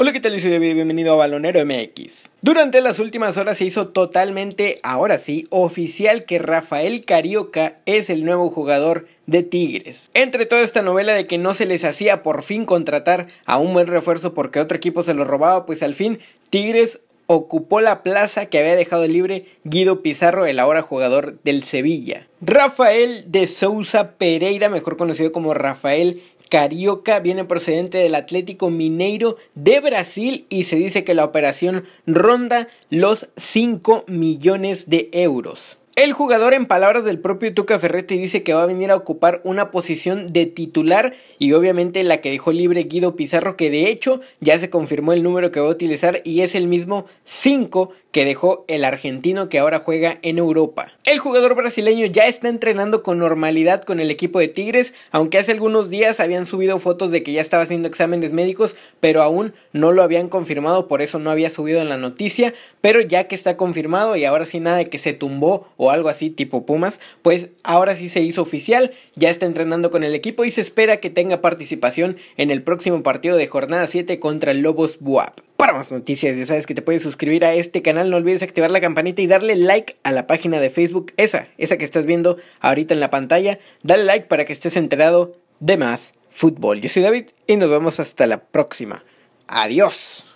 Hola, ¿qué tal? Soy David, bienvenido a Balonero MX. Durante las últimas horas se hizo totalmente, ahora sí, oficial que Rafael Carioca es el nuevo jugador de Tigres. Entre toda esta novela de que no se les hacía por fin contratar a un buen refuerzo porque otro equipo se lo robaba, pues al fin Tigres ocupó la plaza que había dejado libre Guido Pizarro, el ahora jugador del Sevilla. Rafael de Sousa Pereira, mejor conocido como Rafael Carioca, viene procedente del Atlético Mineiro de Brasil y se dice que la operación ronda los 5 millones de euros. El jugador, en palabras del propio Tuca Ferretti, dice que va a venir a ocupar una posición de titular y obviamente la que dejó libre Guido Pizarro, que de hecho ya se confirmó el número que va a utilizar y es el mismo 5 que dejó el argentino que ahora juega en Europa. El jugador brasileño ya está entrenando con normalidad con el equipo de Tigres, aunque hace algunos días habían subido fotos de que ya estaba haciendo exámenes médicos, pero aún no lo habían confirmado, por eso no había subido en la noticia, pero ya que está confirmado y ahora sí nada de que se tumbó o algo así tipo Pumas, pues ahora sí se hizo oficial, ya está entrenando con el equipo y se espera que tenga participación en el próximo partido de jornada 7 contra el Lobos Buap. Para más noticias, ya sabes que te puedes suscribir a este canal, no olvides activar la campanita y darle like a la página de Facebook, esa, esa que estás viendo ahorita en la pantalla. Dale like para que estés enterado de más fútbol. Yo soy David y nos vemos hasta la próxima. Adiós.